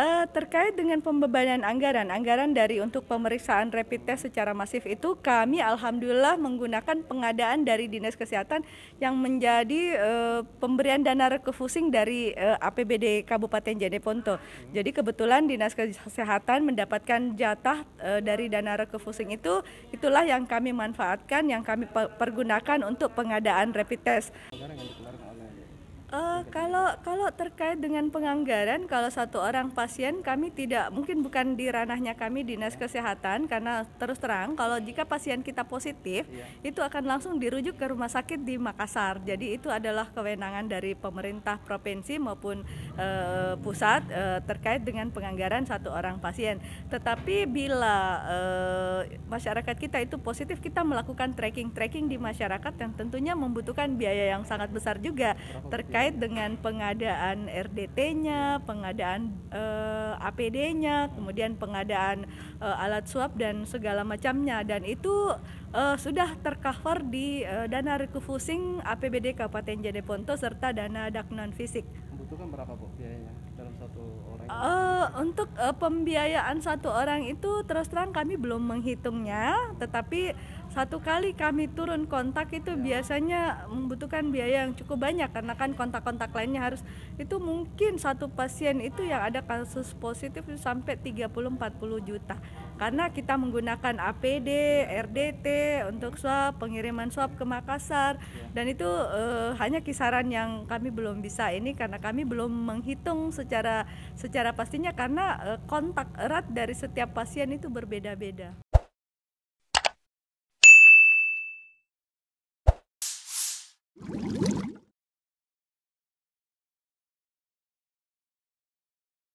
Uh, terkait dengan pembebanan anggaran, anggaran dari untuk pemeriksaan rapid test secara masif itu kami alhamdulillah menggunakan pengadaan dari Dinas Kesehatan yang menjadi uh, pemberian dana rekefusing dari uh, eh, APBD Kabupaten Jeneponto. Jadi kebetulan Dinas Kesehatan mendapatkan jatah uh, dari dana rekefusing itu, itulah yang kami manfaatkan, yang kami pergunakan untuk pengadaan rapid test. Uh, kalau kalau terkait dengan penganggaran, kalau satu orang pasien kami tidak mungkin bukan di ranahnya kami dinas ya. kesehatan karena terus terang kalau jika pasien kita positif yeah. itu akan langsung dirujuk ke rumah sakit di Makassar. Jadi itu adalah kewenangan dari pemerintah provinsi maupun uh, pusat uh, terkait dengan penganggaran satu orang pasien. Tetapi bila uh, masyarakat kita itu positif, kita melakukan tracking tracking di masyarakat yang tentunya membutuhkan biaya yang sangat besar juga terkait ya terkait dengan pengadaan RDT-nya, pengadaan uh, eh, APD-nya, kemudian pengadaan uh, alat swab dan segala macamnya dan itu uh, sudah tercover di uh, dana rekufusing APBD Kabupaten Jeneponto serta dana daknon fisik. Membutuhkan berapa Bu biayanya dalam satu orang? Uh, untuk uh, pembiayaan satu orang itu terus terang kami belum menghitungnya, tetapi satu kali kami turun kontak itu iya. biasanya membutuhkan biaya yang cukup banyak karena kan kontak-kontak lainnya harus itu mungkin satu pasien itu yang ada kasus positif itu sampai 30-40 juta karena kita menggunakan APD, RDT untuk swab, pengiriman swab ke Makassar iya. dan itu uh, hanya kisaran yang kami belum bisa ini karena kami belum menghitung secara secara pastinya karena uh, kontak erat dari setiap pasien itu berbeda-beda.